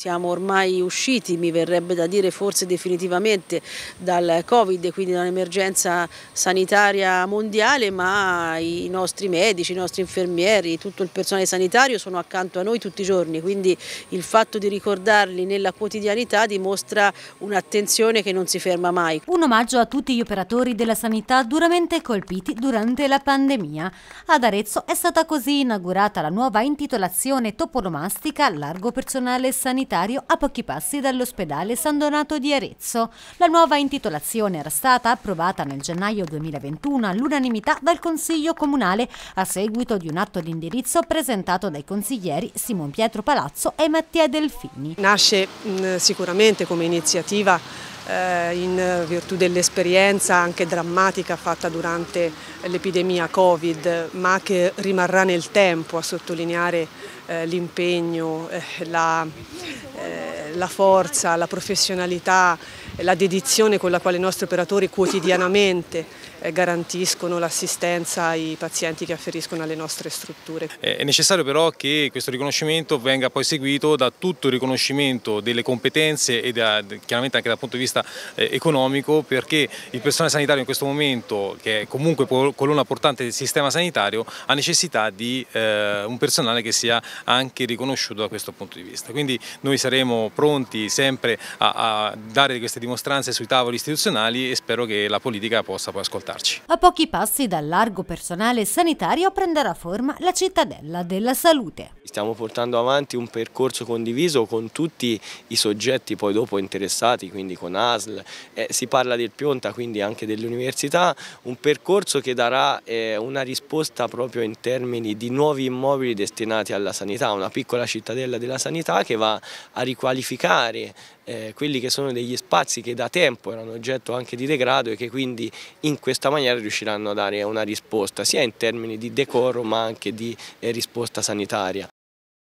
Siamo ormai usciti, mi verrebbe da dire forse definitivamente, dal Covid, quindi da un'emergenza sanitaria mondiale, ma i nostri medici, i nostri infermieri, tutto il personale sanitario sono accanto a noi tutti i giorni, quindi il fatto di ricordarli nella quotidianità dimostra un'attenzione che non si ferma mai. Un omaggio a tutti gli operatori della sanità duramente colpiti durante la pandemia. Ad Arezzo è stata così inaugurata la nuova intitolazione toponomastica Largo Personale Sanitario sanitario a pochi passi dall'ospedale San Donato di Arezzo. La nuova intitolazione era stata approvata nel gennaio 2021 all'unanimità dal Consiglio Comunale a seguito di un atto di indirizzo presentato dai consiglieri Simon Pietro Palazzo e Mattia Delfini. Nasce mh, sicuramente come iniziativa eh, in virtù dell'esperienza anche drammatica fatta durante l'epidemia Covid, ma che rimarrà nel tempo a sottolineare eh, l'impegno, eh, la la forza, la professionalità, la dedizione con la quale i nostri operatori quotidianamente eh, garantiscono l'assistenza ai pazienti che afferiscono alle nostre strutture. Eh, è necessario però che questo riconoscimento venga poi seguito da tutto il riconoscimento delle competenze e da, chiaramente anche dal punto di vista eh, economico perché il personale sanitario in questo momento, che è comunque colonna portante del sistema sanitario, ha necessità di eh, un personale che sia anche riconosciuto da questo punto di vista. Quindi noi saremo pronti sempre a, a dare queste dimostranze sui tavoli istituzionali e spero che la politica possa poi ascoltarci. A pochi passi dal largo personale sanitario prenderà forma la cittadella della salute. Stiamo portando avanti un percorso condiviso con tutti i soggetti poi dopo interessati, quindi con ASL, eh, si parla del Pionta, quindi anche dell'università, un percorso che darà eh, una risposta proprio in termini di nuovi immobili destinati alla sanità, una piccola cittadella della sanità che va a riqualificare riqualificare eh, quelli che sono degli spazi che da tempo erano oggetto anche di degrado e che quindi in questa maniera riusciranno a dare una risposta sia in termini di decoro ma anche di eh, risposta sanitaria.